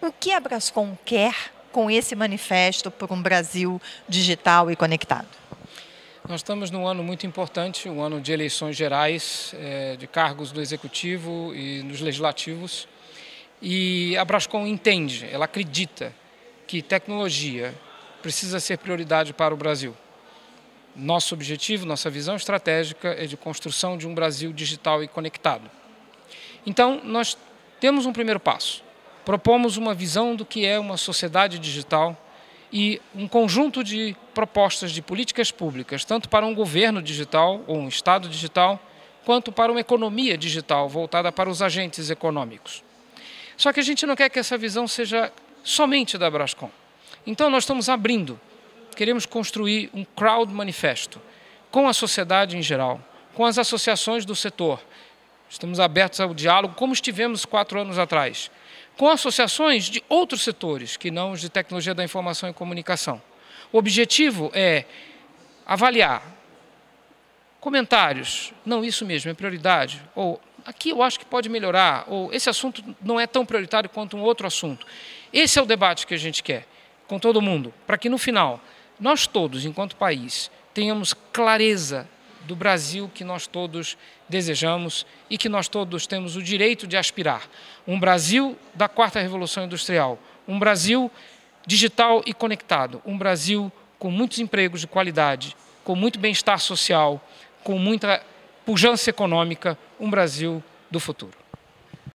O que a Brascom quer com esse manifesto por um Brasil digital e conectado? Nós estamos num ano muito importante, um ano de eleições gerais, eh, de cargos do Executivo e nos legislativos. E a Brascom entende, ela acredita que tecnologia precisa ser prioridade para o Brasil. Nosso objetivo, nossa visão estratégica é de construção de um Brasil digital e conectado. Então, nós temos um primeiro passo propomos uma visão do que é uma sociedade digital e um conjunto de propostas de políticas públicas, tanto para um governo digital ou um Estado digital, quanto para uma economia digital voltada para os agentes econômicos. Só que a gente não quer que essa visão seja somente da Brascom. Então, nós estamos abrindo, queremos construir um crowd manifesto com a sociedade em geral, com as associações do setor, Estamos abertos ao diálogo, como estivemos quatro anos atrás, com associações de outros setores que não os de tecnologia da informação e comunicação. O objetivo é avaliar comentários. Não, isso mesmo, é prioridade. Ou aqui eu acho que pode melhorar. Ou esse assunto não é tão prioritário quanto um outro assunto. Esse é o debate que a gente quer com todo mundo, para que no final nós todos, enquanto país, tenhamos clareza do Brasil que nós todos desejamos e que nós todos temos o direito de aspirar. Um Brasil da quarta revolução industrial, um Brasil digital e conectado, um Brasil com muitos empregos de qualidade, com muito bem-estar social, com muita pujança econômica, um Brasil do futuro.